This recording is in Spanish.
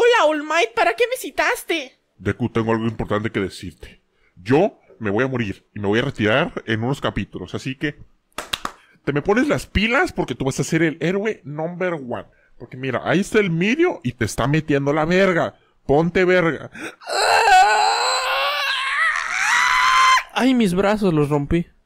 Hola, All Might, ¿para qué me citaste? Deku, tengo algo importante que decirte. Yo me voy a morir y me voy a retirar en unos capítulos, así que te me pones las pilas porque tú vas a ser el héroe number one. Porque mira, ahí está el medio y te está metiendo la verga. Ponte verga. Ay, mis brazos los rompí.